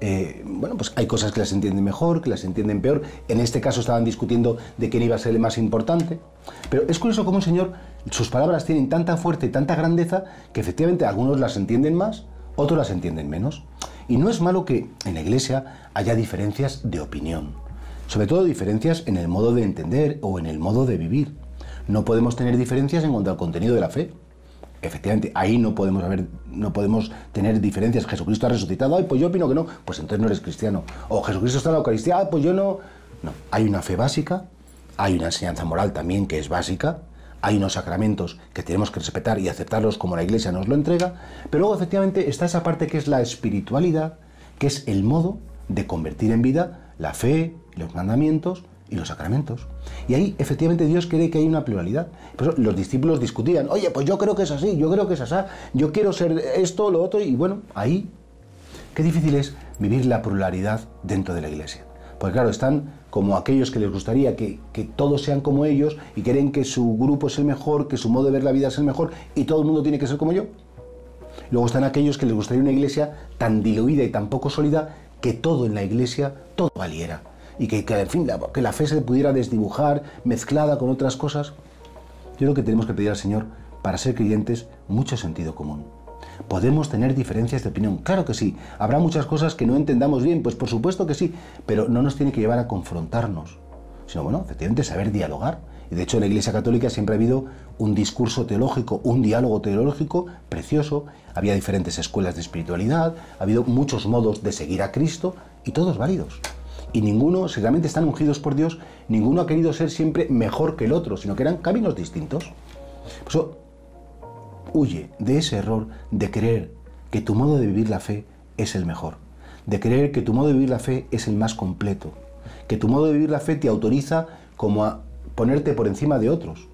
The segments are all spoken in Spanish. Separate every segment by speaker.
Speaker 1: Eh, bueno, pues hay cosas que las entienden mejor, que las entienden peor. En este caso estaban discutiendo de quién iba a ser el más importante. Pero es curioso cómo un señor, sus palabras tienen tanta fuerza y tanta grandeza que efectivamente algunos las entienden más, otros las entienden menos. Y no es malo que en la iglesia haya diferencias de opinión, sobre todo diferencias en el modo de entender o en el modo de vivir. No podemos tener diferencias en cuanto al contenido de la fe efectivamente, ahí no podemos haber, no podemos tener diferencias. Jesucristo ha resucitado, ay, pues yo opino que no, pues entonces no eres cristiano. O Jesucristo está en la Eucaristía, pues yo no. No, hay una fe básica, hay una enseñanza moral también que es básica, hay unos sacramentos que tenemos que respetar y aceptarlos como la Iglesia nos lo entrega, pero luego efectivamente está esa parte que es la espiritualidad, que es el modo de convertir en vida la fe, los mandamientos y los sacramentos. Y ahí efectivamente Dios cree que hay una pluralidad. pero los discípulos discutían, oye, pues yo creo que es así, yo creo que es así, yo quiero ser esto, lo otro, y bueno, ahí qué difícil es vivir la pluralidad dentro de la iglesia. Porque claro, están como aquellos que les gustaría que, todos sean como ellos y quieren que su grupo es el mejor, que su modo de ver la vida es el mejor y todo el mundo tiene que ser como yo. Luego están aquellos que les gustaría una iglesia tan diluida y tan poco sólida que todo en la iglesia, todo valiera y que, fin, la, que la fe se pudiera desdibujar mezclada con otras cosas. Yo creo que tenemos que pedir al Señor, para ser creyentes, mucho sentido común. Podemos tener diferencias de opinión, claro que sí. Habrá muchas cosas que no entendamos bien, pues por supuesto que sí, pero no nos tiene que llevar a confrontarnos, sino, bueno, efectivamente, saber dialogar. Y de hecho, en la Iglesia Católica siempre ha habido un discurso teológico, un diálogo teológico precioso. Había diferentes escuelas de espiritualidad, ha habido muchos modos de seguir a Cristo y todos válidos y ninguno, si realmente están ungidos por Dios, ninguno ha querido ser siempre mejor que el otro, sino que eran caminos distintos. Por eso, huye de ese error de creer que tu modo de vivir la fe es el mejor, de creer que tu modo de vivir la fe es el más completo, que tu modo de vivir la fe te autoriza como a ponerte por encima de otros.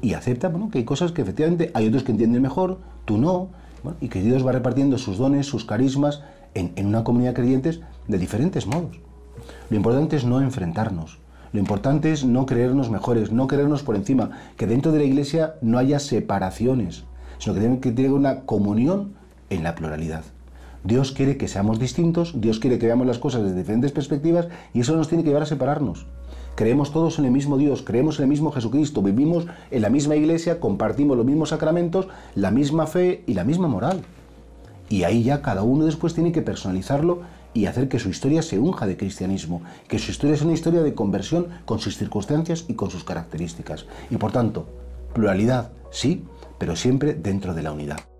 Speaker 1: Y acepta que hay cosas que efectivamente hay otros que entienden mejor, tú no, y que Dios va repartiendo sus dones, sus carismas en, en una comunidad de creyentes de diferentes modos. Lo importante es no enfrentarnos. Lo importante es no creernos mejores, no creernos por encima, que dentro de la iglesia no haya separaciones, sino que tiene que tener una comunión en la pluralidad. Dios quiere que seamos distintos, Dios quiere que veamos las cosas desde diferentes perspectivas y eso nos tiene que llevar a separarnos. Creemos todos en el mismo Dios, creemos en el mismo Jesucristo, vivimos en la misma iglesia, compartimos los mismos sacramentos, la misma fe y la misma moral. Y ahí ya cada uno después tiene que personalizarlo y hacer que su historia se unja de cristianismo, que su historia es una historia de conversión con sus circunstancias y con sus características. Y por tanto, pluralidad, sí, pero siempre dentro de la unidad.